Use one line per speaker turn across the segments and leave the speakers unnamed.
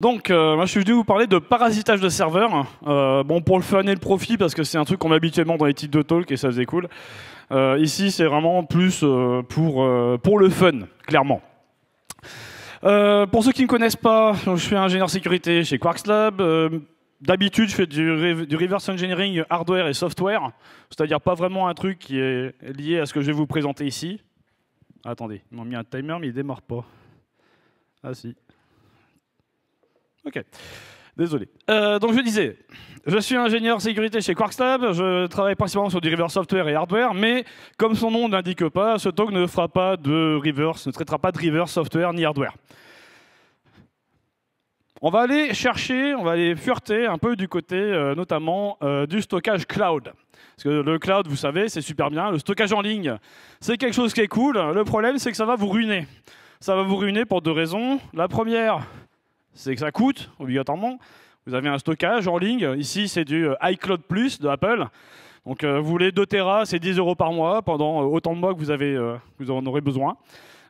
Donc, euh, moi, je suis venu vous parler de parasitage de serveur. Euh, bon, pour le fun et le profit, parce que c'est un truc qu'on met habituellement dans les types de talk et ça faisait cool. Euh, ici, c'est vraiment plus pour, pour le fun, clairement. pour ceux qui ne connaissent pas, je suis ingénieur sécurité chez Quarks Lab. D'habitude, je fais du, reverse engineering hardware et software, c'est-à-dire pas vraiment un truc qui est lié à ce que je vais vous présenter ici. Attendez, ils m'ont mis un timer, mais il démarre pas. Ah si, Ok. Désolé. Euh, donc je disais, je suis ingénieur sécurité chez Quarkstab, je travaille principalement sur du reverse software et hardware, mais comme son nom n'indique pas, ce talk ne fera pas de reverse, ne traitera pas de reverse software ni hardware. On va aller chercher, on va aller fureter un peu du côté euh, notamment euh, du stockage cloud. Parce que le cloud, vous savez, c'est super bien. Le stockage en ligne, c'est quelque chose qui est cool. Le problème, c'est que ça va vous ruiner. Ça va vous ruiner pour deux raisons. La première, c'est que ça coûte obligatoirement. Vous avez un stockage en ligne. Ici, c'est du euh, iCloud Plus de Apple. Donc, euh, vous voulez 2 Tera, c'est 10 euros par mois pendant euh, autant de mois que vous, avez, vous en aurez besoin.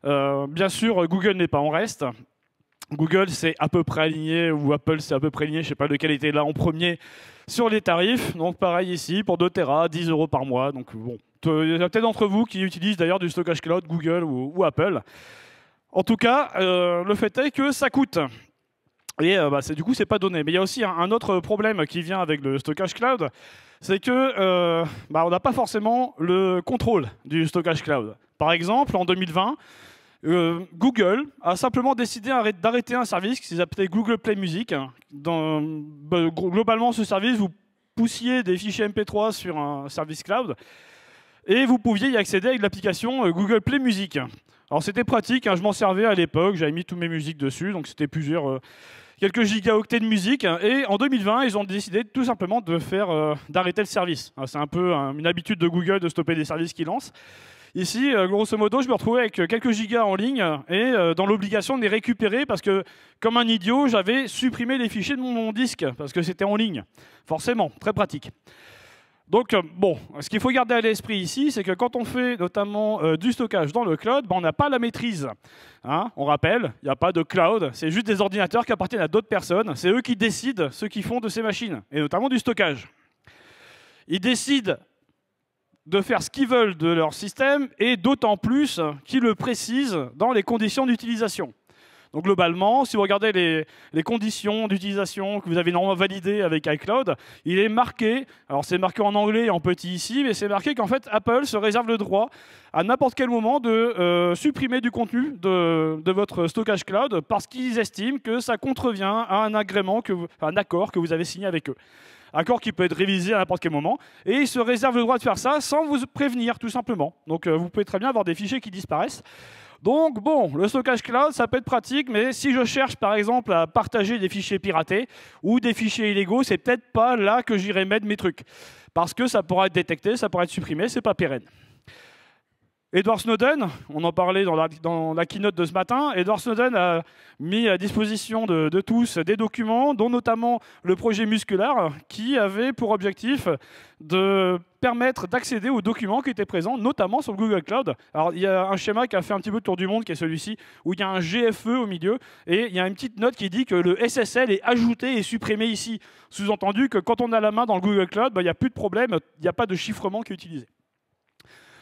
bien sûr, Google n'est pas en reste. Google, c'est à peu près aligné, ou Apple, c'est à peu près aligné, je ne sais pas de quelle était là en premier, sur les tarifs. Donc, pareil ici, pour 2 Tera, 10 euros par mois. Donc, bon, il y a peut-être d'entre vous qui utilisent d'ailleurs du stockage cloud, Google ou, ou Apple. En tout cas, le fait est que ça coûte. Et euh, bah, du coup, c'est pas donné. Mais il y a aussi un, autre problème qui vient avec le stockage cloud, c'est que euh, bah, on n'a pas forcément le contrôle du stockage cloud. Par exemple, en 2020, euh, Google a simplement décidé d'arrêter un service qui s'appelait Google Play Music. Dans, bah, globalement, ce service, vous poussiez des fichiers MP3 sur un service cloud et vous pouviez y accéder avec l'application Google Play Music. Alors c'était pratique, hein, je m'en servais à l'époque, j'avais mis toutes mes musiques dessus, donc c'était plusieurs quelques gigaoctets de musique. Hein, et en 2020, ils ont décidé tout simplement de euh, d'arrêter le service. Hein, c'est un peu hein, une habitude de Google de stopper les services qu'ils lancent. Ici, euh, grosso modo, je me retrouvais avec euh, quelques gigas en ligne et dans l'obligation de les récupérer parce que, comme un idiot, j'avais supprimé les fichiers de mon disque parce que c'était en ligne. Forcément, très pratique. Donc, euh, bon, ce qu'il faut garder à l'esprit ici, c'est que quand on fait notamment euh, du stockage dans le cloud, ben, on n'a pas la maîtrise. Hein. on rappelle, il n'y a pas de cloud, c'est juste des ordinateurs qui appartiennent à d'autres personnes. C'est eux qui décident ce qu'ils font de ces machines, et notamment du stockage. Ils décident de faire ce qu'ils veulent de leur système, et d'autant plus qu'ils le précisent dans les conditions d'utilisation. Donc globalement, si vous regardez les, conditions d'utilisation que vous avez normalement validées avec iCloud, il est marqué, alors c'est marqué en anglais et en petit ici, mais c'est marqué qu'en fait Apple se réserve le droit à n'importe quel moment de euh, supprimer du contenu de, votre stockage cloud parce qu'ils estiment que ça contrevient à un agrément, un accord que vous avez signé avec eux accord qui peut être révisé à n'importe quel moment, et ils se réservent le droit de faire ça sans vous prévenir, tout simplement. Donc euh, vous pouvez très bien avoir des fichiers qui disparaissent. Donc bon, le stockage cloud, ça peut être pratique, mais si je cherche par exemple à partager des fichiers piratés ou des fichiers illégaux, c'est peut-être pas là que j'irai mettre mes trucs. Parce que ça pourra être détecté, ça pourra être supprimé, c'est pas pérenne. Edward Snowden, on en parlait dans la, keynote de ce matin, Edward Snowden a mis à disposition de, tous des documents, dont notamment le projet Muscular, qui avait pour objectif de permettre d'accéder aux documents qui étaient présents, notamment sur Google Cloud. Alors il y a un schéma qui a fait un petit peu le tour du monde, qui est celui-ci, où il y a un GFE au milieu, et il y a une petite note qui dit que le SSL est ajouté et supprimé ici. Sous-entendu que quand on a la main dans le Google Cloud, bah, il n'y a plus de problème, il n'y a pas de chiffrement qui est utilisé.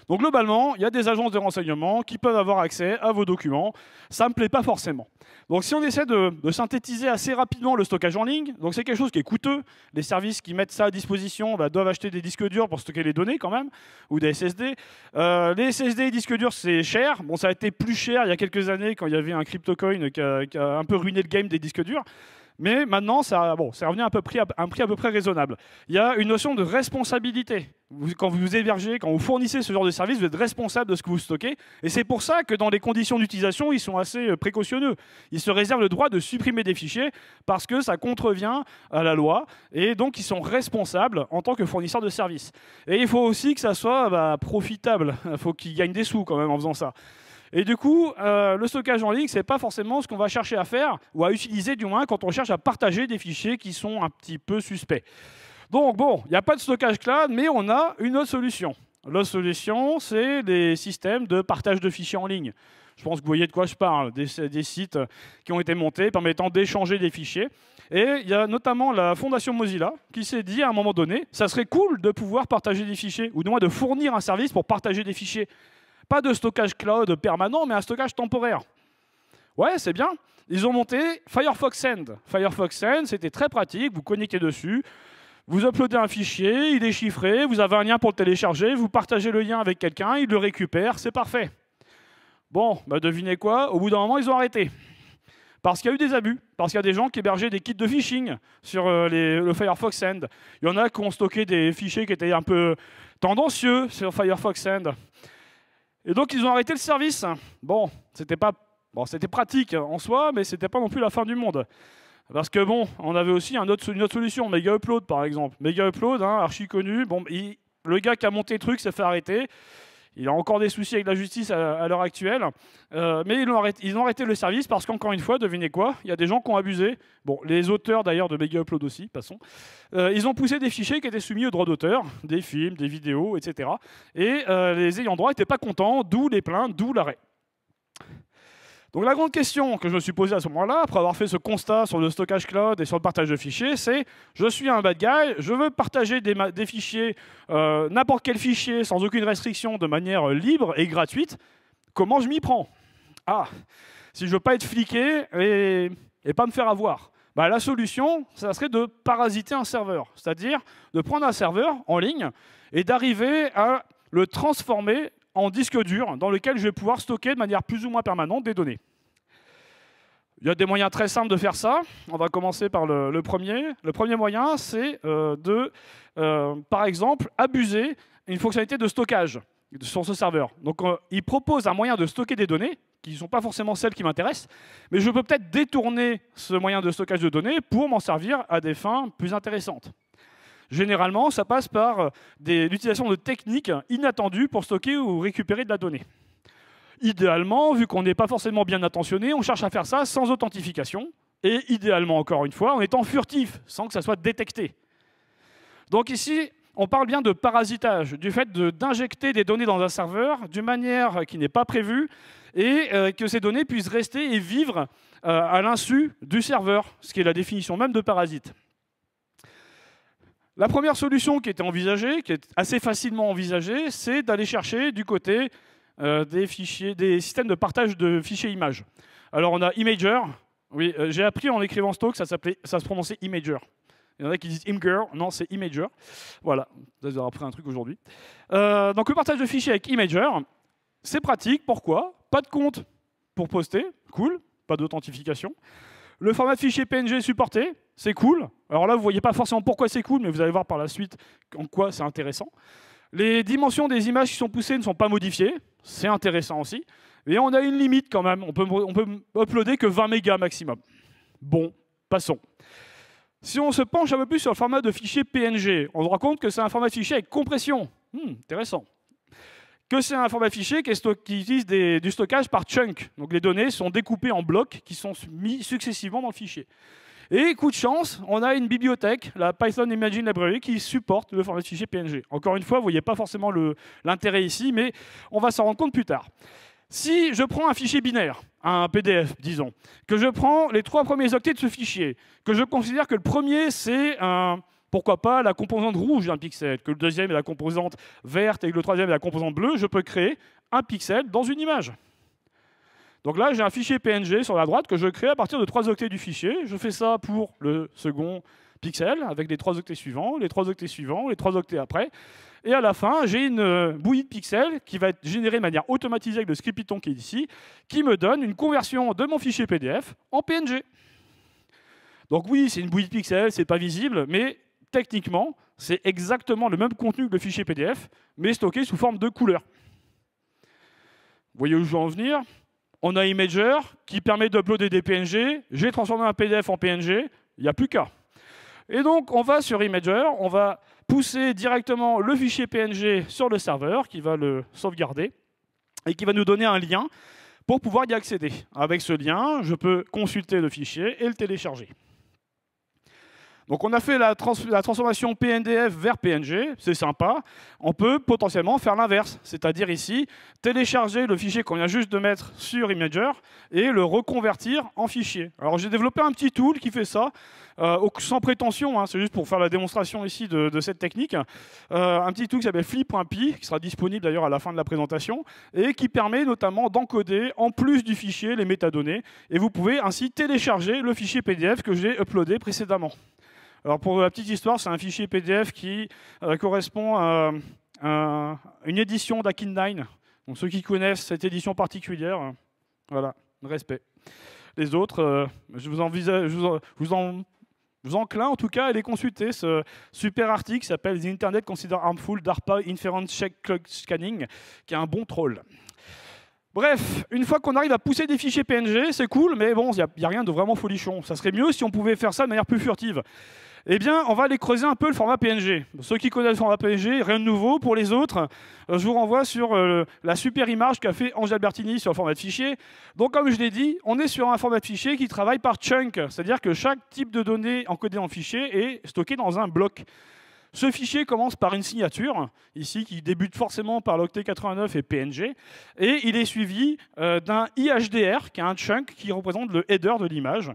Donc globalement, il y a des agences de renseignement qui peuvent avoir accès à vos documents. Ça ne me plaît pas forcément. Donc si on essaie de, synthétiser assez rapidement le stockage en ligne, donc c'est quelque chose qui est coûteux. Les services qui mettent ça à disposition bah, doivent acheter des disques durs pour stocker les données quand même, ou des SSD. Euh, les SSD et disques durs, c'est cher. Bon, ça a été plus cher il y a quelques années quand il y avait un crypto-coin qui a un peu ruiné le game des disques durs mais maintenant, ça, bon, revenu à un, prix, à peu près raisonnable. Il y a une notion de responsabilité. quand vous hébergez, quand vous fournissez ce genre de service, vous êtes responsable de ce que vous stockez. Et c'est pour ça que dans les conditions d'utilisation, ils sont assez euh, précautionneux. Ils se réservent le droit de supprimer des fichiers parce que ça contrevient à la loi. Et donc, ils sont responsables en tant que fournisseurs de services. Et il faut aussi que ça soit bah, profitable. Il faut qu'ils gagnent des sous quand même en faisant ça. Et du coup, euh, le stockage en ligne, ce n'est pas forcément ce qu'on va chercher à faire ou à utiliser, du moins, quand on cherche à partager des fichiers qui sont un petit peu suspects. Donc, bon, il n'y a pas de stockage cloud, mais on a une autre solution. L'autre solution, c'est des systèmes de partage de fichiers en ligne. Je pense que vous voyez de quoi je parle, des, des sites qui ont été montés permettant d'échanger des fichiers. Et il y a notamment la fondation Mozilla qui s'est dit à un moment donné, ça serait cool de pouvoir partager des fichiers, ou du moins de fournir un service pour partager des fichiers. Pas de stockage cloud permanent, mais un stockage temporaire. Ouais, c'est bien. Ils ont monté Firefox Send. Firefox Send, c'était très pratique, vous connectez dessus, vous uploadez un fichier, il est chiffré, vous avez un lien pour le télécharger, vous partagez le lien avec quelqu'un, il le récupère, c'est parfait. Bon, bah, devinez quoi, au bout d'un moment, ils ont arrêté. Parce qu'il y a eu des abus, parce qu'il y a des gens qui hébergeaient des kits de phishing sur euh, le Firefox Send. Il y en a qui ont stocké des fichiers qui étaient un peu tendancieux sur Firefox Send. Et donc ils ont arrêté le service. Bon, c'était pas bon, c'était pratique en soi, mais c'était pas non plus la fin du monde. Parce que bon, on avait aussi un autre, une autre solution, Mega Upload par exemple. Mega Upload, hein, archi connu. Bon, le gars qui a monté le truc s'est fait arrêter. Il a encore des soucis avec la justice à, l'heure actuelle. Euh, mais ils ont, arrêté, le service parce qu'encore une fois, devinez quoi Il y a des gens qui ont abusé. Bon, les auteurs d'ailleurs de Mega Upload aussi, passons. Euh, ils ont poussé des fichiers qui étaient soumis au droit d'auteur, des films, des vidéos, etc. Et euh, les ayants droit n'étaient pas contents, d'où les plaintes, d'où l'arrêt. Donc la grande question que je me suis posée à ce moment-là, après avoir fait ce constat sur le stockage cloud et sur le partage de fichiers, c'est je suis un bad guy, je veux partager des, fichiers, euh, n'importe quel fichier, sans aucune restriction, de manière euh, libre et gratuite. Comment je m'y prends Ah, si je veux pas être fliqué et, pas me faire avoir. Bah, la solution, ça serait de parasiter un serveur, c'est-à-dire de prendre un serveur en ligne et d'arriver à le transformer en disque dur dans lequel je vais pouvoir stocker de manière plus ou moins permanente des données. Il y a des moyens très simples de faire ça. On va commencer par le, premier. Le premier moyen, c'est euh, de, euh, par exemple, abuser une fonctionnalité de stockage sur ce serveur. Donc, euh, il propose un moyen de stocker des données qui ne sont pas forcément celles qui m'intéressent, mais je peux peut-être détourner ce moyen de stockage de données pour m'en servir à des fins plus intéressantes. Généralement, ça passe par euh, l'utilisation de techniques inattendues pour stocker ou récupérer de la donnée. Idéalement, vu qu'on n'est pas forcément bien attentionné, on cherche à faire ça sans authentification, et idéalement, encore une fois, en étant furtif, sans que ça soit détecté. Donc ici, on parle bien de parasitage, du fait d'injecter des données dans un serveur d'une manière euh, qui n'est pas prévue et euh, que ces données puissent rester et vivre à l'insu du serveur, ce qui est la définition même de parasite. La première solution qui était envisagée, qui est assez facilement envisagée, c'est d'aller chercher du côté euh, des, fichiers, des systèmes de partage de fichiers images. Alors on a Imager. Oui, euh, j'ai appris en écrivant stock, ça ça, ça se prononçait Imager. Il y en a qui disent Imgur, non, c'est Imager. Voilà, vous avez appris un truc aujourd'hui. Euh, donc le partage de fichiers avec Imager, c'est pratique, pourquoi Pas de compte pour poster, cool, pas d'authentification. Le format de fichier PNG est supporté, c'est cool. Alors là, vous ne voyez pas forcément pourquoi c'est cool, mais vous allez voir par la suite en quoi c'est intéressant. Les dimensions des images qui sont poussées ne sont pas modifiées, c'est intéressant aussi. Et on a une limite quand même, on peut, peut uploader que 20 mégas maximum. Bon, passons. Si on se penche un peu plus sur le format de fichier PNG, on se rend compte que c'est un format de fichier avec compression. Hmm, intéressant. Que c'est un format de fichier qui, utilise du stockage par chunk. Donc les données sont découpées en blocs qui sont mis successivement dans le fichier. Et coup de chance, on a une bibliothèque, la Python Imagine Library, qui supporte le format fichier PNG. Encore une fois, vous voyez pas forcément l'intérêt ici, mais on va s'en rendre compte plus tard. Si je prends un fichier binaire, un PDF, disons, que je prends les trois premiers octets de ce fichier, que je considère que le premier, c'est un pourquoi pas la composante rouge d'un pixel, que le deuxième est la composante verte et que le troisième est la composante bleue, je peux créer un pixel dans une image. Donc là, j'ai un fichier PNG sur la droite que je crée à partir de trois octets du fichier. Je fais ça pour le second pixel, avec les trois octets suivants, les trois octets suivants, les trois octets après. Et à la fin, j'ai une euh, bouillie de pixels qui va être générée de manière automatisée avec le script Python qui est ici, qui me donne une conversion de mon fichier PDF en PNG. Donc oui, c'est une bouillie de pixels, c'est pas visible, mais techniquement, c'est exactement le même contenu que le fichier PDF, mais stocké sous forme de couleur. Vous voyez où je veux en venir on a Imager qui permet d'uploader des PNG. J'ai transformé un PDF en PNG, il n'y a plus qu'à. Et donc, on va sur Imager, on va pousser directement le fichier PNG sur le serveur qui va le sauvegarder et qui va nous donner un lien pour pouvoir y accéder. Avec ce lien, je peux consulter le fichier et le télécharger. Donc on a fait la, transformation PNDF vers PNG, c'est sympa. On peut potentiellement faire l'inverse, c'est-à-dire ici, télécharger le fichier qu'on vient juste de mettre sur Imager et le reconvertir en fichier. Alors j'ai développé un petit tool qui fait ça, euh, sans prétention, hein. c'est juste pour faire la démonstration ici de, cette technique. Euh, un petit tool qui s'appelle flip.py, qui sera disponible d'ailleurs à la fin de la présentation, et qui permet notamment d'encoder en plus du fichier les métadonnées, et vous pouvez ainsi télécharger le fichier PDF que j'ai uploadé précédemment. Alors pour la petite histoire, c'est un fichier PDF qui euh, correspond à, une édition d'Akin 9. Donc ceux qui connaissent cette édition particulière, voilà, respect. Les autres, euh, je vous envisage, vous, en, vous enclin en tout cas à aller consulter ce super article qui s'appelle The Internet Consider Harmful DARPA Inference Check Clock Scanning, qui est un bon troll. Bref, une fois qu'on arrive à pousser des fichiers PNG, c'est cool, mais bon, il n'y a, a, rien de vraiment folichon. Ça serait mieux si on pouvait faire ça de manière plus furtive eh bien, on va aller creuser un peu le format PNG. Ceux qui connaissent le format PNG, rien de nouveau. Pour les autres, euh, je vous renvoie sur euh, la super image qu'a fait Angel Bertini sur le format de fichier. Donc, comme je l'ai dit, on est sur un format de fichier qui travaille par chunk, c'est-à-dire que chaque type de données encodée en fichier est stocké dans un bloc. Ce fichier commence par une signature, ici, qui débute forcément par l'octet 89 et PNG, et il est suivi euh, d'un IHDR, qui est un chunk qui représente le header de l'image.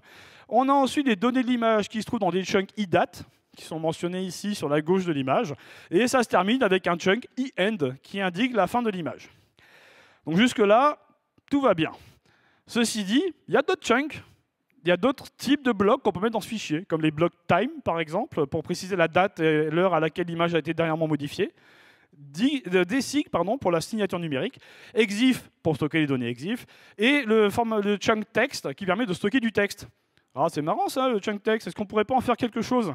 On a ensuite des données de l'image qui se trouvent dans des chunks date qui sont mentionnés ici sur la gauche de l'image. Et ça se termine avec un chunk end, qui indique la fin de l'image. Donc jusque-là, tout va bien. Ceci dit, il y a d'autres chunks, il y a d'autres types de blocs qu'on peut mettre dans ce fichier, comme les blocs time, par exemple, pour préciser la date et l'heure à laquelle l'image a été dernièrement modifiée. Euh, DSIG pardon, pour la signature numérique, EXIF pour stocker les données EXIF, et le, format le chunk text qui permet de stocker du texte. Ah, c'est marrant ça, le chunk text, est-ce qu'on pourrait pas en faire quelque chose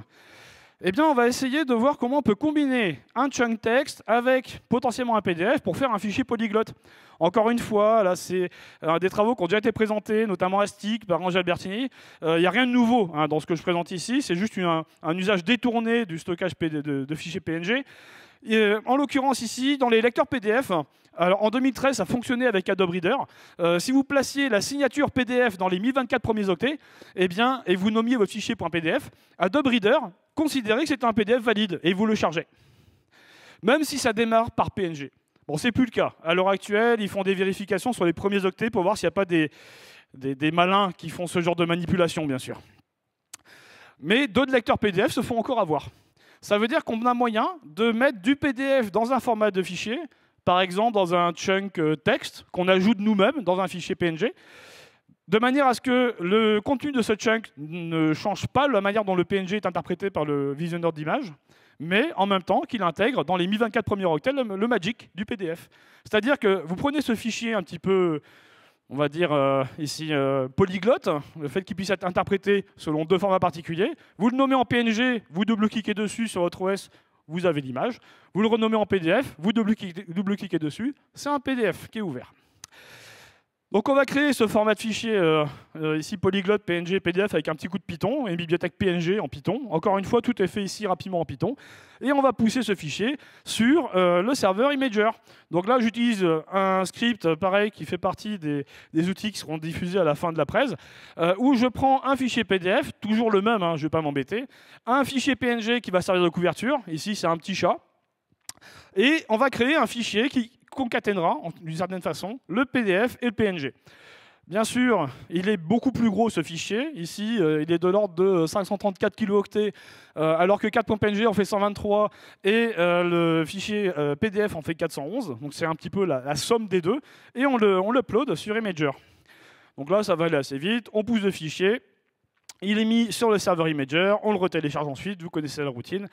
Eh bien, on va essayer de voir comment on peut combiner un chunk text avec potentiellement un PDF pour faire un fichier polyglotte. Encore une fois, là, c'est euh, des travaux qui ont déjà été présentés, notamment à par Angèle Bertini. Il euh, n'y a rien de nouveau hein, dans ce que je présente ici, c'est juste un, usage détourné du stockage de fichiers PNG. Euh, en l'occurrence ici, dans les lecteurs PDF, en 2013 ça fonctionnait avec Adobe Reader, euh, si vous placiez la signature PDF dans les 1024 premiers octets, eh bien, et vous nommiez votre fichier PDF, Adobe Reader considérait que c'était un PDF valide et vous le chargez. Même si ça démarre par PNG. Bon, c'est plus le cas. À l'heure actuelle, ils font des vérifications sur les premiers octets pour voir s'il n'y a pas des, des, malins qui font ce genre de manipulation, bien sûr. Mais d'autres lecteurs PDF se font encore avoir. Ça veut dire qu'on a moyen de mettre du PDF dans un format de fichier, par exemple dans un chunk euh, texte qu'on ajoute nous-mêmes dans un fichier PNG, de manière à ce que le contenu de ce chunk ne change pas la manière dont le PNG est interprété par le visionneur d'image, mais en même temps qu'il intègre dans les 1024 premiers octets le, magic du PDF. C'est-à-dire que vous prenez ce fichier un petit peu on va dire euh, ici, euh, polyglotte, le fait qu'il puisse être interprété selon deux formats particuliers. Vous le nommez en PNG, vous double-cliquez dessus sur votre OS, vous avez l'image. Vous le renommez en PDF, vous double-cliquez dessus, c'est un PDF qui est ouvert. Donc on va créer ce format de fichier, euh, euh, ici polyglotte, PNG, PDF, avec un petit coup de Python, et une bibliothèque PNG en Python. Encore une fois, tout est fait ici rapidement en Python. Et on va pousser ce fichier sur euh, le serveur Imager. Donc là, j'utilise un script, pareil, qui fait partie des, outils qui seront diffusés à la fin de la presse, où je prends un fichier PDF, toujours le même, hein, je ne vais pas m'embêter, un fichier PNG qui va servir de couverture, ici c'est un petit chat, et on va créer un fichier qui concatènera, d'une certaine façon, le PDF et le PNG. Bien sûr, il est beaucoup plus gros ce fichier. Ici, euh, il est de l'ordre de 534 euh, kilooctets, euh, alors que 4.png en fait 123 et le fichier PDF en fait 411. Donc c'est un petit peu la, somme des deux. Et on l'upload on sur Imager. Donc là, ça va aller assez vite. On pousse le fichier. Il est mis sur le serveur Imager. On le retélécharge ensuite. Vous connaissez la routine.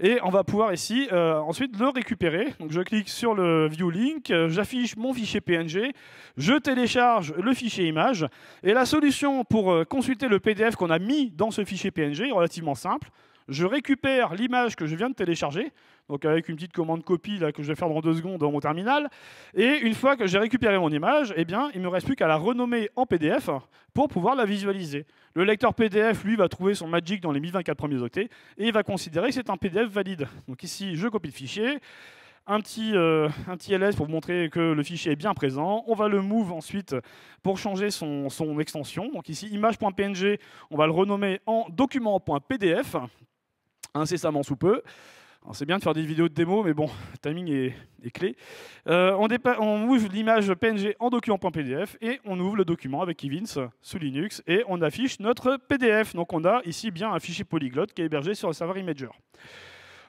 Et on va pouvoir ici euh, ensuite le récupérer. je clique sur le View Link, euh, j'affiche mon fichier PNG, je télécharge le fichier image. Et la solution pour euh, consulter le PDF qu'on a mis dans ce fichier PNG est relativement simple je récupère l'image que je viens de télécharger, donc avec une petite commande copie là, que je vais faire dans deux secondes dans mon terminal. Et une fois que j'ai récupéré mon image, eh bien, il ne me reste plus qu'à la renommer en PDF pour pouvoir la visualiser. Le lecteur PDF, lui, va trouver son magic dans les 1024 premiers octets et il va considérer que c'est un PDF valide. Donc ici, je copie le fichier. Un petit, euh, un ls pour vous montrer que le fichier est bien présent. On va le move ensuite pour changer son, son extension. Donc ici, image.png, on va le renommer en document.pdf incessamment sous peu. C'est bien de faire des vidéos de démo, mais bon, le timing est, clé. Euh, on, on, ouvre l'image PNG en document.pdf et on ouvre le document avec Evins sous Linux et on affiche notre PDF. Donc on a ici bien un fichier polyglotte qui est hébergé sur le serveur Imager.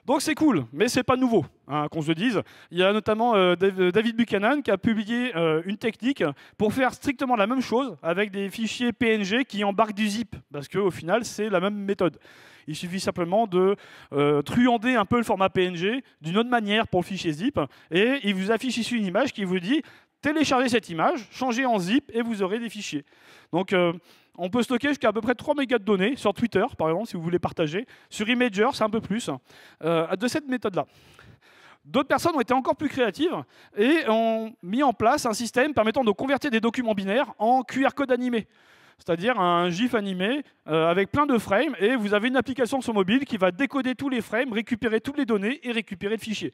Donc c'est cool, mais c'est pas nouveau, hein, qu'on se dise. Il y a notamment euh, euh, David Buchanan qui a publié une technique pour faire strictement la même chose avec des fichiers PNG qui embarquent du zip, parce qu'au final c'est la même méthode. Il suffit simplement de euh, truander un peu le format PNG d'une autre manière pour le fichier zip, et il vous affiche ici une image qui vous dit téléchargez cette image, changez en zip, et vous aurez des fichiers. Donc, euh, on peut stocker jusqu'à à peu près 3 mégas de données sur Twitter, par exemple, si vous voulez partager. Sur Imager, c'est un peu plus, euh, de cette méthode-là. D'autres personnes ont été encore plus créatives et ont mis en place un système permettant de convertir des documents binaires en QR code animé c'est-à-dire un GIF animé euh, avec plein de frames, et vous avez une application sur mobile qui va décoder tous les frames, récupérer toutes les données et récupérer le fichier.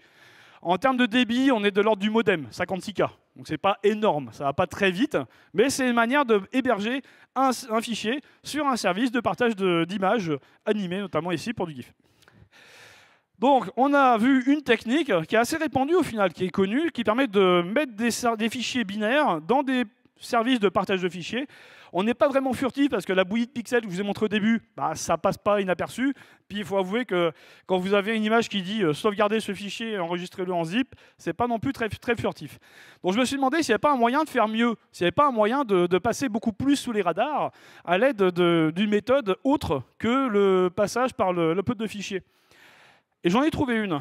En termes de débit, on est de l'ordre du modem, 56K. Donc c'est pas énorme, ça va pas très vite, mais c'est une manière d'héberger un, fichier sur un service de partage d'images animées, notamment ici pour du GIF. Donc, on a vu une technique qui est assez répandue au final, qui est connue, qui permet de mettre des fichiers binaires dans des services de partage de fichiers on n'est pas vraiment furtif parce que la bouillie de pixels que je vous ai montré au début, bah, ça passe pas inaperçu. Puis il faut avouer que quand vous avez une image qui dit euh, sauvegardez sauvegarder ce fichier et enregistrez-le en zip, c'est pas non plus très, furtif. Donc je me suis demandé s'il n'y avait pas un moyen de faire mieux, s'il n'y avait pas un moyen de, passer beaucoup plus sous les radars à l'aide d'une méthode autre que le passage par le, le peu de fichiers. Et j'en ai trouvé une,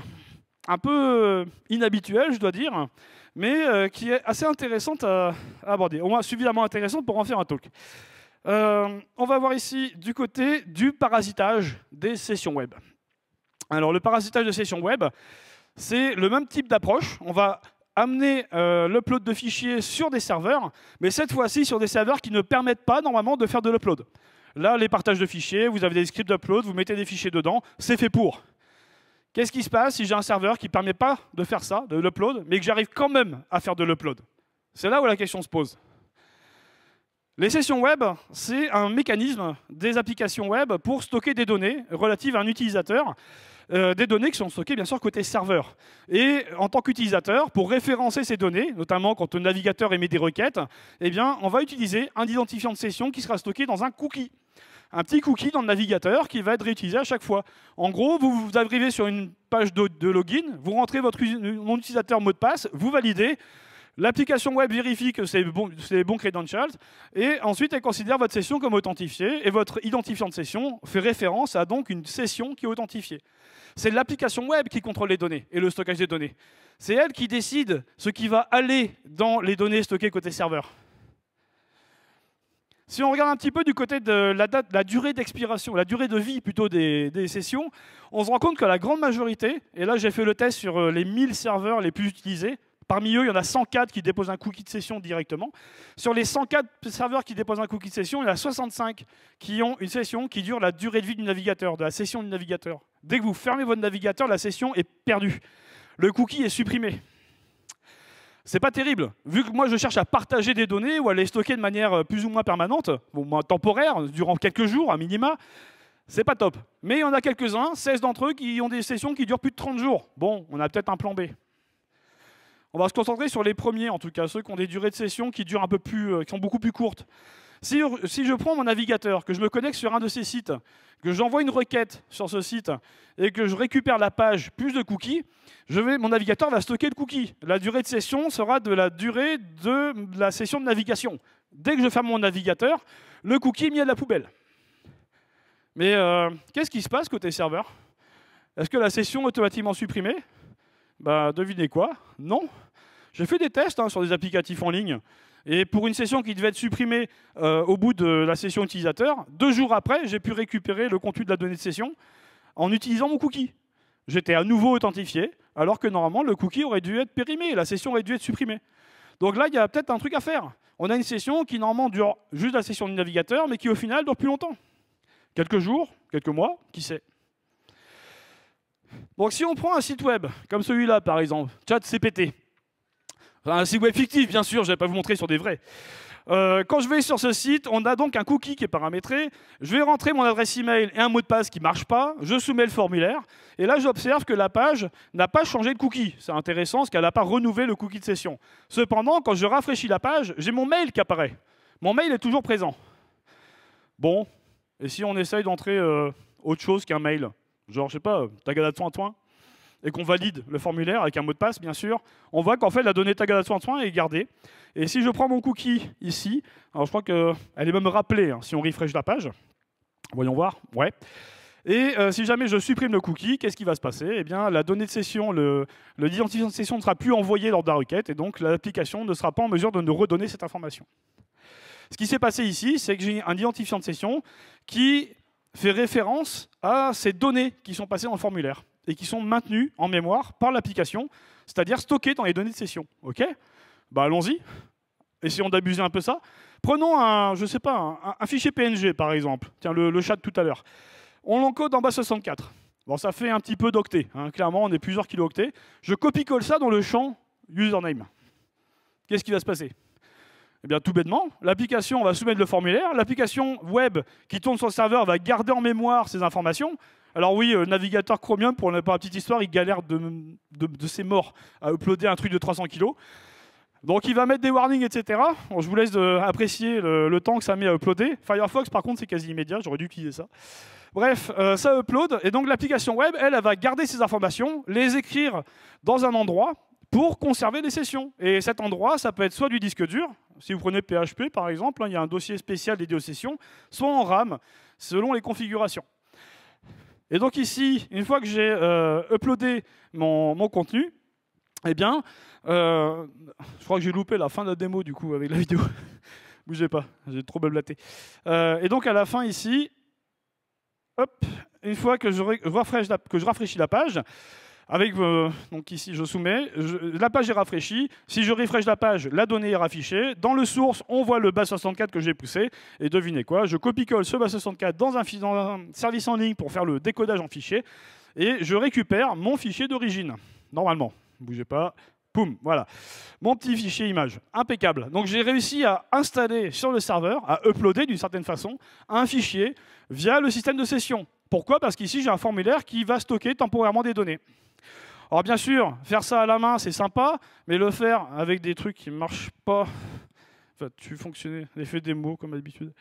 un peu euh, inhabituelle, je dois dire mais euh, qui est assez intéressante à, aborder. Au moins suffisamment intéressante pour en faire un talk. Euh, on va voir ici du côté du parasitage des sessions web. Alors le parasitage de sessions web, c'est le même type d'approche. On va amener euh, l'upload de fichiers sur des serveurs, mais cette fois-ci sur des serveurs qui ne permettent pas normalement de faire de l'upload. Là, les partages de fichiers, vous avez des scripts d'upload, vous mettez des fichiers dedans, c'est fait pour. Qu'est-ce qui se passe si j'ai un serveur qui ne permet pas de faire ça, de l'upload, mais que j'arrive quand même à faire de l'upload C'est là où la question se pose. Les sessions web, c'est un mécanisme des applications web pour stocker des données relatives à un utilisateur, euh, des données qui sont stockées bien sûr côté serveur. Et en tant qu'utilisateur, pour référencer ces données, notamment quand le navigateur émet des requêtes, eh bien, on va utiliser un identifiant de session qui sera stocké dans un cookie un petit cookie dans le navigateur qui va être réutilisé à chaque fois. En gros, vous, arrivez sur une page de, login, vous rentrez votre utilisateur, mot de passe, vous validez, L'application web vérifie que c'est bon, les bons credentials et ensuite elle considère votre session comme authentifiée et votre identifiant de session fait référence à donc une session qui est authentifiée. C'est l'application web qui contrôle les données et le stockage des données. C'est elle qui décide ce qui va aller dans les données stockées côté serveur. Si on regarde un petit peu du côté de la, date, la durée d'expiration, la durée de vie plutôt des, des, sessions, on se rend compte que la grande majorité, et là j'ai fait le test sur euh, les 1000 serveurs les plus utilisés, parmi eux il y en a 104 qui déposent un cookie de session directement, sur les 104 serveurs qui déposent un cookie de session, il y en a 65 qui ont une session qui dure la durée de vie du navigateur, de la session du navigateur. Dès que vous fermez votre navigateur, la session est perdue. Le cookie est supprimé c'est pas terrible. Vu que moi, je cherche à partager des données ou à les stocker de manière euh, plus ou moins permanente, ou moins temporaire, durant quelques jours, à minima, c'est pas top. Mais il y en a quelques-uns, 16 d'entre eux, qui ont des sessions qui durent plus de 30 jours. Bon, on a peut-être un plan B. On va se concentrer sur les premiers, en tout cas, ceux qui ont des durées de session qui durent un peu plus, euh, qui sont beaucoup plus courtes. Si, je prends mon navigateur, que je me connecte sur un de ces sites, que j'envoie une requête sur ce site et que je récupère la page plus de cookies, je vais, mon navigateur va stocker le cookie. La durée de session sera de la durée de la session de navigation. Dès que je ferme mon navigateur, le cookie est mis à la poubelle. Mais euh, qu'est-ce qui se passe côté serveur Est-ce que la session est automatiquement supprimée Bah, devinez quoi Non. J'ai fait des tests hein, sur des applicatifs en ligne. Et pour une session qui devait être supprimée euh, au bout de la session utilisateur, deux jours après, j'ai pu récupérer le contenu de la donnée de session en utilisant mon cookie. J'étais à nouveau authentifié, alors que normalement, le cookie aurait dû être périmé, la session aurait dû être supprimée. Donc là, il y a peut-être un truc à faire. On a une session qui normalement dure juste la session du navigateur, mais qui au final dure plus longtemps. Quelques jours, quelques mois, qui sait. Donc si on prend un site web, comme celui-là par exemple, chat CPT, un ah, site fictif, bien sûr, je ne vais pas vous montrer sur des vrais. Euh, quand je vais sur ce site, on a donc un cookie qui est paramétré. Je vais rentrer mon adresse email et un mot de passe qui ne marche pas. Je soumets le formulaire. Et là, j'observe que la page n'a pas changé de cookie. C'est intéressant parce qu'elle n'a pas renouvelé le cookie de session. Cependant, quand je rafraîchis la page, j'ai mon mail qui apparaît. Mon mail est toujours présent. Bon, et si on essaye d'entrer euh, autre chose qu'un mail Genre, je sais pas, tagada de soin et qu'on valide le formulaire avec un mot de passe, bien sûr, on voit qu'en fait, la donnée tag est gardée. Et si je prends mon cookie ici, alors je crois qu'elle est même rappelée hein, si on refresh la page. Voyons voir. Ouais. Et euh, si jamais je supprime le cookie, qu'est-ce qui va se passer Eh bien, la donnée de session, l'identifiant de session ne sera plus envoyé lors de la requête, et donc l'application ne sera pas en mesure de nous redonner cette information. Ce qui s'est passé ici, c'est que j'ai un identifiant de session qui fait référence à ces données qui sont passées dans le formulaire et qui sont maintenus en mémoire par l'application, c'est-à-dire stockés dans les données de session. OK bah, Allons-y. Essayons d'abuser un peu ça. Prenons un, je sais pas, un, fichier PNG par exemple. Tiens, le, chat de tout à l'heure. On l'encode en bas 64. Bon, ça fait un petit peu d'octets. Hein. Clairement, on est plusieurs kilo-octets. Je copie-colle ça dans le champ username. Qu'est-ce qui va se passer Eh bien, tout bêtement, l'application va soumettre le formulaire. L'application web qui tourne sur le serveur va garder en mémoire ces informations. Alors oui, le euh, navigateur Chromium, pour, la petite histoire, il galère de, ses morts à uploader un truc de 300 kilos. Donc il va mettre des warnings, etc. je vous laisse euh, apprécier le, temps que ça met à uploader. Firefox, par contre, c'est quasi immédiat, j'aurais dû utiliser ça. Bref, euh, ça upload, et donc l'application web, elle, elle va garder ces informations, les écrire dans un endroit pour conserver les sessions. Et cet endroit, ça peut être soit du disque dur, si vous prenez PHP par exemple, hein, il y a un dossier spécial dédié aux sessions, soit en RAM, selon les configurations. Et donc ici, une fois que j'ai euh, uploadé mon, contenu, eh bien, euh, je crois que j'ai loupé la fin de la démo du coup avec la vidéo. Bougez pas, j'ai trop blablaté. Euh, et donc à la fin ici, hop, une fois que que je rafraîchis la page, avec, euh, donc ici, je soumets, la page est rafraîchie. Si je refresh la page, la donnée est raffichée. Dans le source, on voit le bas 64 que j'ai poussé. Et devinez quoi Je copie-colle ce bas 64 dans un, dans un service en ligne pour faire le décodage en fichier. Et je récupère mon fichier d'origine, normalement. Bougez pas, Poum, voilà. Mon petit fichier image. Impeccable. Donc j'ai réussi à installer sur le serveur, à uploader d'une certaine façon, un fichier via le système de session. Pourquoi Parce qu'ici j'ai un formulaire qui va stocker temporairement des données. Alors bien sûr, faire ça à la main, c'est sympa, mais le faire avec des trucs qui ne marchent pas, enfin, tu fonctionner, l'effet des mots comme d'habitude.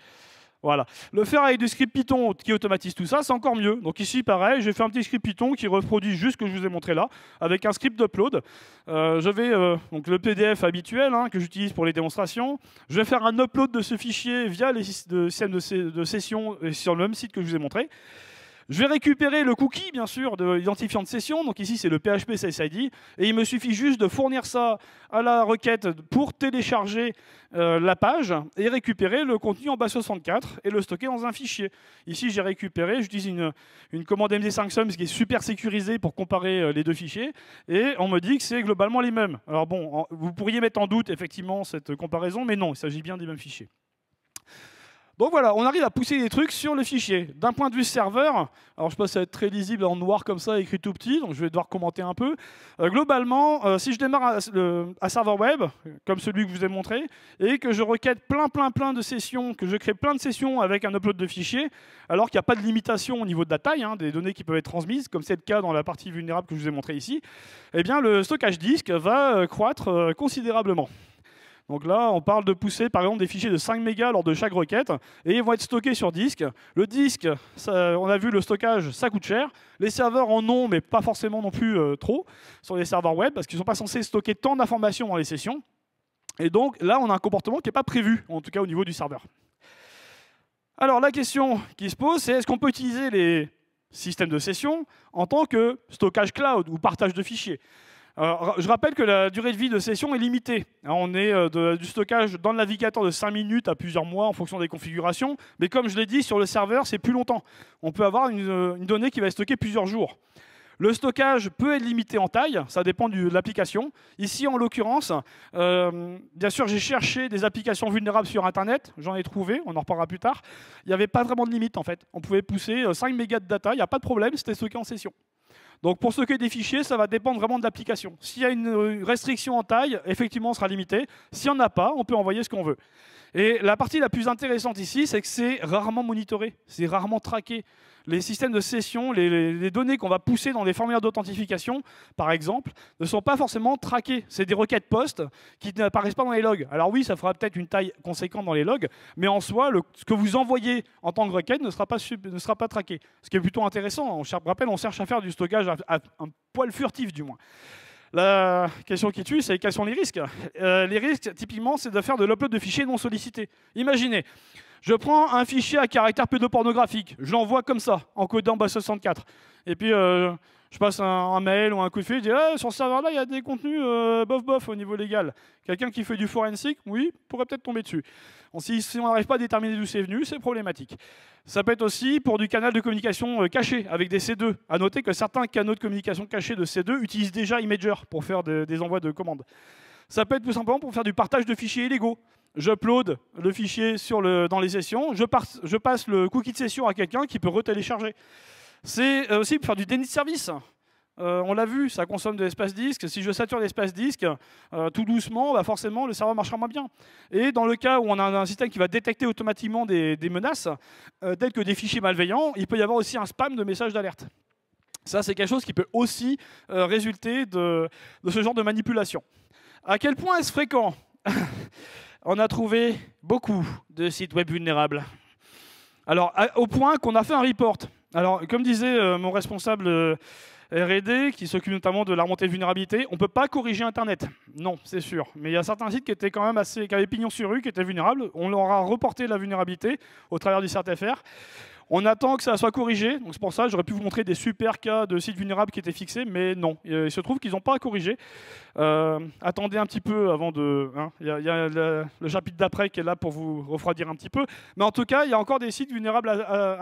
Voilà. Le faire avec du script Python qui automatise tout ça, c'est encore mieux. Donc ici, pareil, j'ai fait un petit script Python qui reproduit juste ce que je vous ai montré là, avec un script d'upload. Euh, je vais, euh, donc le PDF habituel hein, que j'utilise pour les démonstrations, je vais faire un upload de ce fichier via les systèmes de, de session sur le même site que je vous ai montré. Je vais récupérer le cookie, bien sûr, de l'identifiant de session. Donc ici, c'est le PHP SSID. Et il me suffit juste de fournir ça à la requête pour télécharger euh, la page et récupérer le contenu en base 64 et le stocker dans un fichier. Ici, j'ai récupéré, j'utilise une, une commande MD5SUM, ce qui est super sécurisé pour comparer euh, les deux fichiers. Et on me dit que c'est globalement les mêmes. Alors bon, vous pourriez mettre en doute, effectivement, cette comparaison, mais non, il s'agit bien des mêmes fichiers. Donc voilà, on arrive à pousser des trucs sur le fichier. D'un point de vue serveur, alors je pense que ça va être très lisible en noir comme ça, écrit tout petit, donc je vais devoir commenter un peu. Euh, globalement, euh, si je démarre à, serveur web, comme celui que je vous ai montré, et que je requête plein, plein, plein de sessions, que je crée plein de sessions avec un upload de fichiers, alors qu'il n'y a pas de limitation au niveau de la taille hein, des données qui peuvent être transmises, comme c'est le cas dans la partie vulnérable que je vous ai montré ici, eh bien le stockage disque va euh, croître considérablement. Donc là, on parle de pousser par exemple des fichiers de 5 mégas lors de chaque requête, et ils vont être stockés sur disque. Le disque, on a vu le stockage, ça coûte cher. Les serveurs en ont, mais pas forcément non plus euh, trop, sur les serveurs web, parce qu'ils ne sont pas censés stocker tant d'informations dans les sessions. Et donc là, on a un comportement qui n'est pas prévu, en tout cas au niveau du serveur. Alors la question qui se pose, c'est est-ce qu'on peut utiliser les systèmes de session en tant que stockage cloud ou partage de fichiers je rappelle que la durée de vie de session est limitée. Hein, on est euh, du stockage dans le navigateur de 5 minutes à plusieurs mois en fonction des configurations. Mais comme je l'ai dit, sur le serveur, c'est plus longtemps. On peut avoir une, euh, donnée qui va être stockée plusieurs jours. Le stockage peut être limité en taille, ça dépend de l'application. Ici, en l'occurrence, euh, bien sûr, j'ai cherché des applications vulnérables sur Internet, j'en ai trouvé, on en reparlera plus tard. Il n'y avait pas vraiment de limite, en fait. On pouvait pousser 5 mégas de data, il n'y a pas de problème, c'était stocké en session. Donc pour ce qui est des fichiers, ça va dépendre vraiment de l'application. S'il y a une euh, restriction en taille, effectivement, on sera limité. S'il n'y en a pas, on peut envoyer ce qu'on veut. Et la partie la plus intéressante ici, c'est que c'est rarement monitoré, c'est rarement traqué. Les systèmes de session, les, données qu'on va pousser dans les formulaires d'authentification, par exemple, ne sont pas forcément traquées. C'est des requêtes postes qui n'apparaissent pas dans les logs. Alors oui, ça fera peut-être une taille conséquente dans les logs, mais en soi, ce que vous envoyez en tant que requête ne sera, pas, traqué. Ce qui est plutôt intéressant. On cherche, rappelle, on cherche à faire du stockage un poil furtif, du moins. La question qui tue, c'est quels sont les risques euh, Les risques, typiquement, c'est de faire de l'upload de fichiers non sollicités. Imaginez, je prends un fichier à caractère pédopornographique, je l'envoie comme ça, en codant bas 64, et puis euh, je passe un, mail ou un coup de fil, je dis eh, sur ce serveur-là, il y a des contenus bof-bof euh, au niveau légal. Quelqu'un qui fait du forensic, oui, pourrait peut-être tomber dessus. si, on n'arrive pas à déterminer d'où c'est venu, c'est problématique. Ça peut être aussi pour du canal de communication euh, caché avec des C2. À noter que certains canaux de communication cachés de C2 utilisent déjà Imager pour faire des envois de commandes. Ça peut être tout simplement pour faire du partage de fichiers illégaux. J'upload le fichier dans les sessions, je, je passe le cookie de session à quelqu'un qui peut retélécharger. C'est euh, aussi pour faire du déni de service. Euh, on l'a vu, ça consomme de l'espace disque. Si je sature l'espace disque, euh, tout doucement, bah, forcément, le serveur marchera moins bien. Et dans le cas où on a un système qui va détecter automatiquement des, menaces, telles que des fichiers malveillants, il peut y avoir aussi un spam de messages d'alerte. Ça, c'est quelque chose qui peut aussi résulter de, ce genre de manipulation. À quel point est-ce fréquent On a trouvé beaucoup de sites web vulnérables. Alors, au point qu'on a fait un report alors, comme disait euh, mon responsable euh, RD, qui s'occupe notamment de la remontée de vulnérabilité, on ne peut pas corriger Internet. Non, c'est sûr. Mais il y a certains sites qui étaient quand même assez, qui avaient pignon sur rue, qui étaient vulnérables. On leur a reporté la vulnérabilité au travers du CERTFR. On attend que ça soit corrigé, donc c'est pour ça j'aurais pu vous montrer des super cas de sites vulnérables qui étaient fixés, mais non, euh, il se trouve qu'ils n'ont pas à corriger. Euh, attendez un petit peu avant de... Hein. Il y a, le, chapitre d'après qui est là pour vous refroidir un petit peu, mais en tout cas, il y a encore des sites vulnérables à,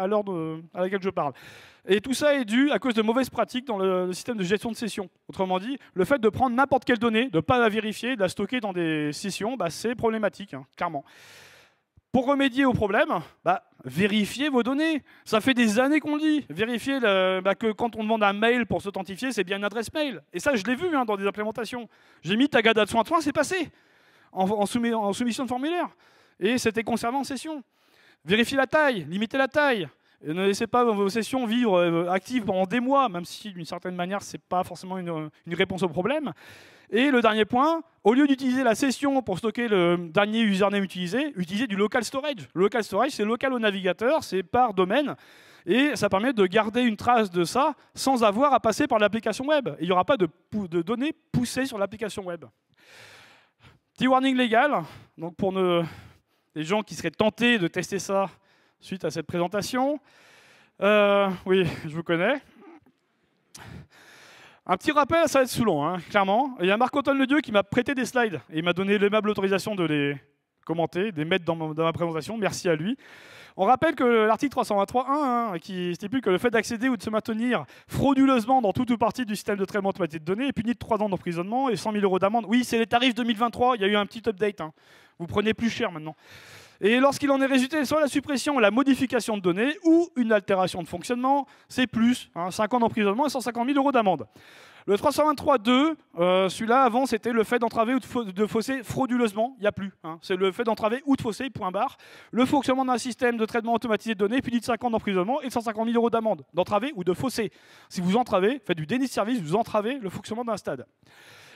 l'ordre à euh, à laquelle je parle. Et tout ça est dû à cause de mauvaises pratiques dans le, système de gestion de sessions. Autrement dit, le fait de prendre n'importe quelle donnée, de ne pas la vérifier, de la stocker dans des sessions, bah, c'est problématique, hein, clairement. Pour remédier au problème, bah, vérifiez vos données. Ça fait des années qu'on dit. Vérifiez bah, que quand on demande un mail pour s'authentifier, c'est bien une adresse mail. Et ça, je l'ai vu hein, dans des implémentations. J'ai mis tagada de soin de c'est passé en, en soumission de formulaire. Et c'était conservé en session. Vérifiez la taille, limitez la taille ne laissez pas vos sessions vivre euh, actives pendant des mois, même si d'une certaine manière, ce n'est pas forcément euh, une, réponse au problème. Et le dernier point, au lieu d'utiliser la session pour stocker le dernier username utilisé, utilisez du local storage. Le local storage, c'est local au navigateur, c'est par domaine. Et ça permet de garder une trace de ça sans avoir à passer par l'application web. il n'y aura pas de, données poussées sur l'application web. Petit warning légal, donc pour les gens qui seraient tentés de tester ça suite à cette présentation. Euh, oui, je vous connais. Un petit rappel, ça va être sous hein, clairement. Il y a Marc-Antoine Ledieu qui m'a prêté des slides et il m'a donné l'aimable autorisation de les commenter, de les mettre dans ma, présentation. Merci à lui. On rappelle que l'article 323.1 hein, qui stipule que le fait d'accéder ou de se maintenir frauduleusement dans toute ou partie du système de traitement automatique de données est puni de 3 ans d'emprisonnement et 100 000 euros d'amende. Oui, c'est les tarifs 2023, il y a eu un petit update. Hein. Vous prenez plus cher maintenant. Et lorsqu'il en est résulté soit la suppression, la modification de données ou une altération de fonctionnement, c'est plus, hein, 5 ans d'emprisonnement et 150 000 euros d'amende. Le 323.2, euh, celui-là avant c'était le fait d'entraver ou de, fausser frauduleusement, il n'y a plus. Hein. C'est le fait d'entraver ou de fausser, point barre. Le fonctionnement d'un système de traitement automatisé de données puni de 5 ans d'emprisonnement et de 150 000 euros d'amende, d'entraver ou de fausser. Si vous entravez, faites du déni de service, vous entravez le fonctionnement d'un stade.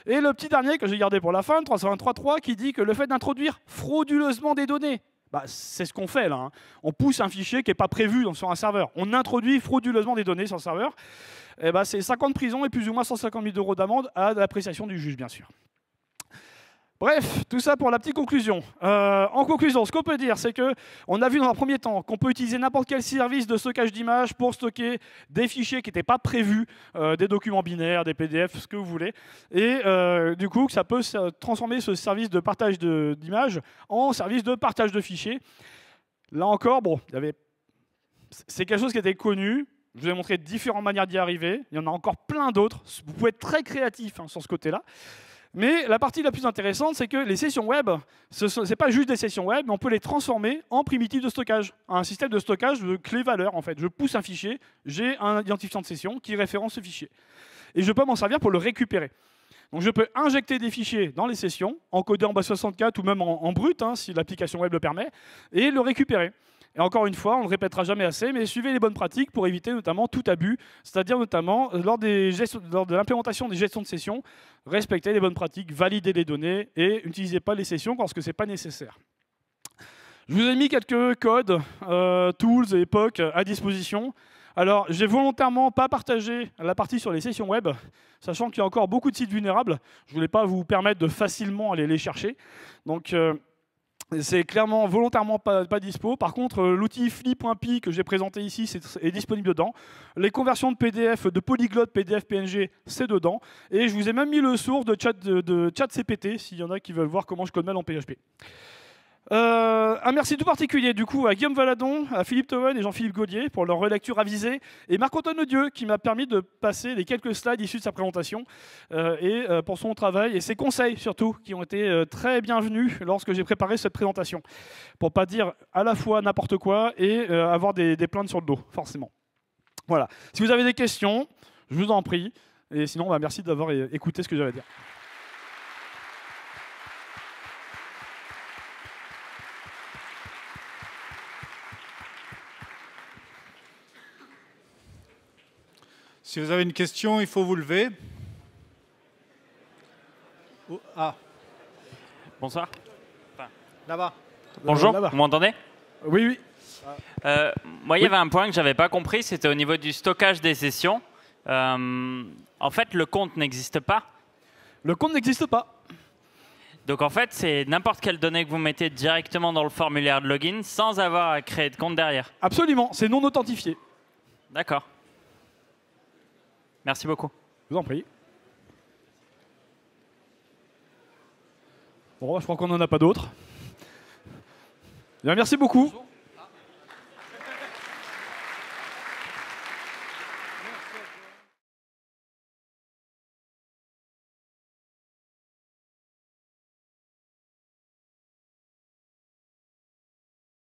Et le petit dernier que j'ai gardé pour la fin, 323.3, qui dit que le fait d'introduire frauduleusement des données, bah, c'est ce qu'on fait là. Hein. On pousse un fichier qui n'est pas prévu sur un serveur. On introduit frauduleusement des données sur le serveur. Et eh bah, c'est 50 prisons et plus ou moins 150 000 euros d'amende à l'appréciation du juge, bien sûr. Bref, tout ça pour la petite conclusion. Euh, en conclusion, ce qu'on peut dire, c'est que on a vu dans un premier temps qu'on peut utiliser n'importe quel service de stockage d'images pour stocker des fichiers qui n'étaient pas prévus, euh, des documents binaires, des PDF, ce que vous voulez, et euh, du coup ça peut transformer ce service de partage d'images en service de partage de fichiers. Là encore, bon, c'est quelque chose qui était connu, je vous ai montré différentes manières d'y arriver. Il y en a encore plein d'autres. Vous pouvez être très créatif hein, sur ce côté-là. Mais la partie la plus intéressante, c'est que les sessions web, ce n'est pas juste des sessions web, mais on peut les transformer en primitives de stockage, un système de stockage de clé-valeur, en fait. Je pousse un fichier, j'ai un identifiant de session qui référence ce fichier. Et je peux m'en servir pour le récupérer. Donc je peux injecter des fichiers dans les sessions, encoder en bas 64 ou même en, brut, hein, si l'application web le permet, et le récupérer. Et encore une fois, on ne répétera jamais assez, mais suivez les bonnes pratiques pour éviter notamment tout abus, c'est-à-dire notamment euh, lors, des de l'implémentation des gestions de sessions, respectez les bonnes pratiques, validez les données et n'utilisez pas les sessions lorsque ce n'est pas nécessaire. Je vous ai mis quelques codes, euh, tools et époques à disposition. Alors, je n'ai volontairement pas partagé la partie sur les sessions web, sachant qu'il y a encore beaucoup de sites vulnérables. Je ne voulais pas vous permettre de facilement aller les chercher. Donc, euh, c'est clairement volontairement pas, dispo. Par contre, euh, l'outil flip.py que j'ai présenté ici est, disponible dedans. Les conversions de PDF, de polyglotte PDF PNG, c'est dedans. Et je vous ai même mis le source de chat, de, de chat CPT, s'il y en a qui veulent voir comment je code mal en PHP. Euh, un merci tout particulier du coup à Guillaume Valadon, à Philippe Thauvin et Jean-Philippe Gaudier pour leur relecture avisée, et Marc-Antoine Dieu qui m'a permis de passer les quelques slides issus de sa présentation, euh, et euh, pour son travail et ses conseils surtout, qui ont été très bienvenus lorsque j'ai préparé cette présentation, pour pas dire à la fois n'importe quoi et avoir des, plaintes sur le dos, forcément. Voilà, si vous avez des questions, je vous en prie, et sinon bah, merci d'avoir écouté ce que j'avais à dire. Si vous avez une question, il faut vous lever. Ah. Bonsoir. Là-bas. Bonjour, vous m'entendez Oui, oui. Euh, moi, il y avait un point que je n'avais pas compris, c'était au niveau du stockage des sessions. Euh, en fait, le compte n'existe pas. Le compte n'existe pas. Donc en fait, c'est n'importe quelle donnée que vous mettez directement dans le formulaire de login sans avoir à créer de compte derrière. Absolument, c'est non authentifié. D'accord. Merci beaucoup. Je vous en prie. Bon, je crois qu'on n'en a pas d'autres. Eh merci beaucoup.